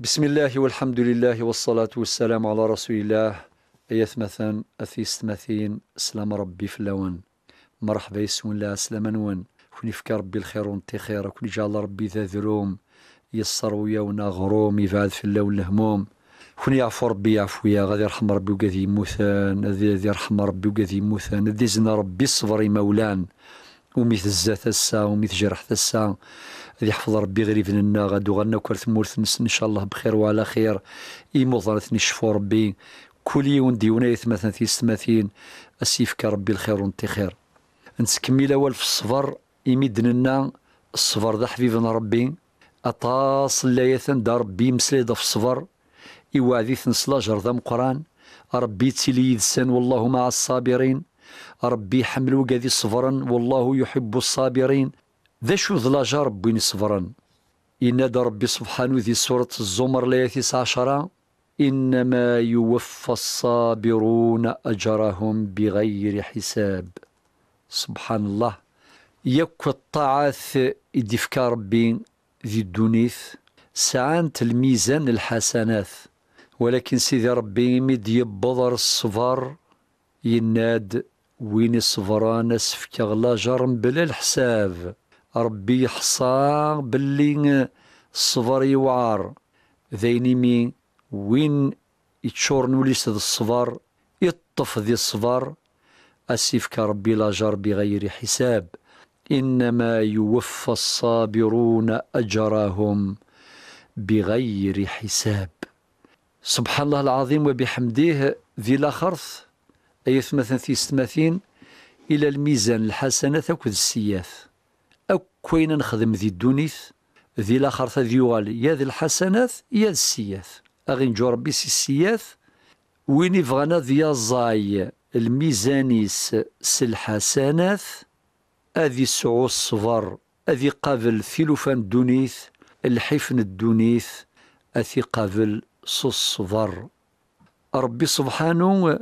بسم الله والحمد لله والصلاة والسلام على رسول الله أيث مثان أثيست مثين سلام ربي فلون مرحبا يسون لا سلام نون كوني فكا ربي الخير ونتي خير كوني جعل ربي ذا ذروم يسر ويا ونا غروم يبعد في اللون الهموم كون يعفو ربي يعفو يا غادي يرحم ربي وكاذي موثان غادي يرحم ربي وكاذي موثان غادي يزن ربي الصبر مولان وميث الزات تسا وميث جرح تسا اللي يحفظ ربي غريب لنا غادو غنوكر ثمورت نس ان شاء الله بخير وعلى خير يمضرتني نشفو ربي كل يوم ونايث مثلا ستماثين اسيفك ربي الخير ونتي خير نسكمي اول في الصبر يمد لنا الصبر ذا حبيبنا ربي اطاس لايثن دا ربي مسليده في الصبر يوعدي ثنسلا جرذا مقران ربي تيلي يدسن والله مع الصابرين ربي يحمل وكادي صفرا والله يحب الصابرين ذا شو ذلاجا ربي صبرا إنادى ربي سبحانه ذي سورة الزمر ليثيس عشرة إنما يوفى الصابرون أجرهم بغير حساب سبحان الله يك الطاعث يدفك ربي ذي الدنيث سعانت الميزان الحسنات ولكن سيدي ربي مد يبضر الصفر يناد وين اسفك غلا جرم بلا الحساب ربي يحصى باللي الصبر يوعر ذيني مي وين يتشور نوليس ذا الصبر يطف ذي الصبر أسيفك ربي لا جر بغير حساب إنما يوفى الصابرون أجرهم بغير حساب سبحان الله العظيم وبحمده ذي لاخرث أي مثلا في ستماثين إلى الميزان الحسنات أكد السياف أو كوين نخدم ذي الدونيس ذي لاخر ثاديوال يا ذي الحسنات يا ذي السياف أغي نجو ربي سي السياف وين يفغانا ذي الزاي الميزانيس الحسنات أذي سعو الصفر أذي قابل ثلوفان الدونيس الحفن الدونيث أثي قابل الصفر ربي سبحانه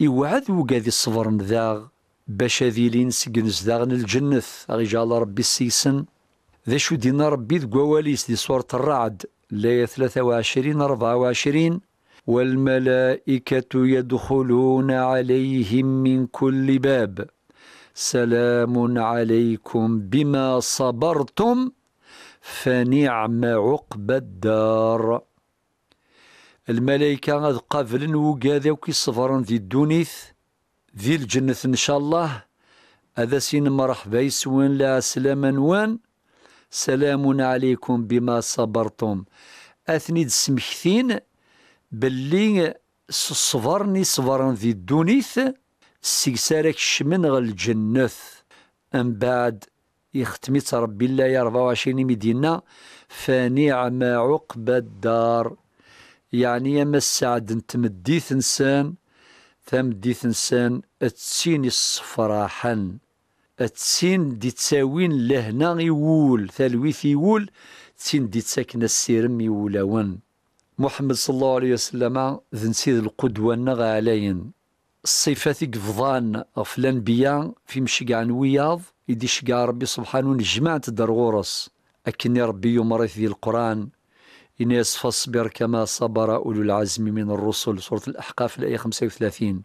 يوعد وقاد الصبر مذاغ باش اذيلين سجنس داغن الجنث غيجا الله ربي السيسن ذا شو دينا ربي ذ قواليس دي سورة الرعد لاية 23 24 والملائكة يدخلون عليهم من كل باب سلام عليكم بما صبرتم فنعم عقبى الدار الملائكة غاد قابلن وقاذا وكيصبرن ذي الدونيث ذي الجنة إن شاء الله هذا سين مرحبا يسوان لا سلاما وان سلام عليكم بما صبرتم أثني تسمكثين باللي صبرني صبرا ذي الدونيث سيسارك شمن غل الجنة أم بعد يختمت ربي الله 24 مدينة فنعم عقب الدار يعني ما السعد انت انسان نسان تمديث انسان اتسين الصفراحا اتسين دي تساوين لهنا يول تلويث يول تسين دي تساكن السيرم يولون محمد صلى الله عليه وسلم ذن سيد القدوة نغى علينا الصفات فضان في الانبياء في مشقع نوياض يدي شقع ربي سبحانه نجمع تدر أكن أكني ربي يمرث ذي القرآن إنيس فاصبر كما صبر أولو العزم من الرسل سورة الأحقاف الآية 35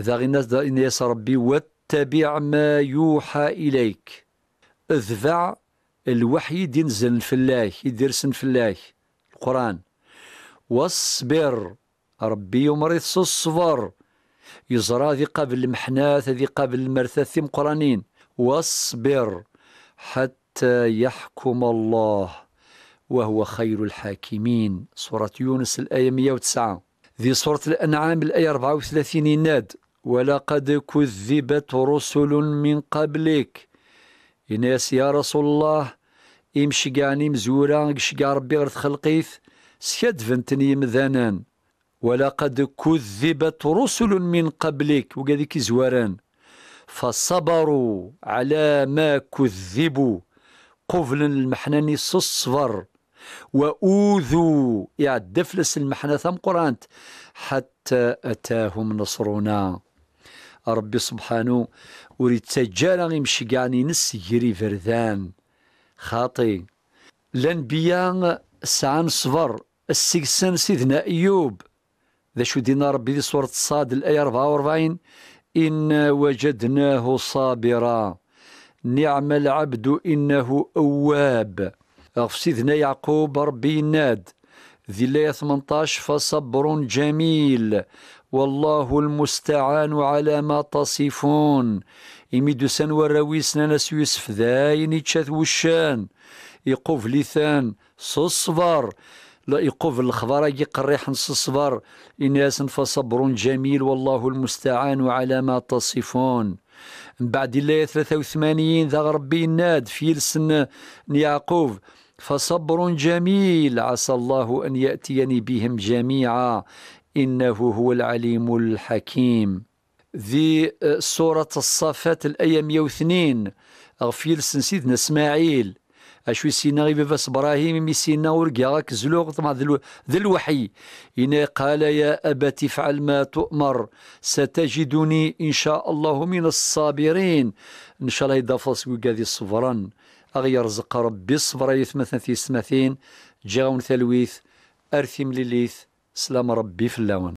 ذا غناس إنيس ربي واتبع ما يوحى إليك اذبع الوحي دينزل في الله يدرسن في الله القرآن واصبر ربي يمرض الصبر يزرى ذي قبل المحناث ذي قبل المرثث قرانين واصبر حتى يحكم الله وهو خير الحاكمين سورة يونس الآية 109 ذي سورة الأنعام الآية 34 ناد ولقد كذبت رسل من قبلك إناس يا رسول الله إمشي قاني مزورا قشقى ربي غير تخلقيث سياد فنتني مذانان ولقد كذبت رسل من قبلك وقاذيك زواران فصبروا على ما كذبوا قفلا المحناني الصصفر وأوذوا يا دفلس المحنة ثم قرانت حتى أتاهم نصرنا ربي سبحانه أريد تجارة يمشي نس يري فردان خاطي لنبيان سعان صفر السيكسان سيدنا أيوب ذا شو دينا ربي دي سورة الصاد الآية 44 إنا وجدناه صابرا نعم العبد إنه أواب غف سيدنا يعقوب ربي يناد ذي الله 18 فصبر جميل والله المستعان على ما تصفون إميدو سن ورويس ناس يوسف ذاين يتشاث وشان يقوف لثان صصبر لا يقوف الخضراء يقريح نصصبر إناس فصبر جميل والله المستعان على ما تصفون من بعد ثلاثة 83 ذا ربي ناد في لسن يعقوب فصبر جميل عسى الله أن يأتيني بهم جميعا إنه هو العليم الحكيم ذي آه، سورة الصافات الآية 102 غفير سيدنا إسماعيل اشو سينا غي باباس ابراهيم مي سينا ورقيا راك زلوغ طمع الوحي إن قال يا ابت افعل ما تؤمر ستجدني ان شاء الله من الصابرين ان شاء الله يضافص وكادي صفرا اغي يرزق ربي الصبر يثمثن في سمثين جاون ثلويث ارثي مليليث سلام ربي في اللون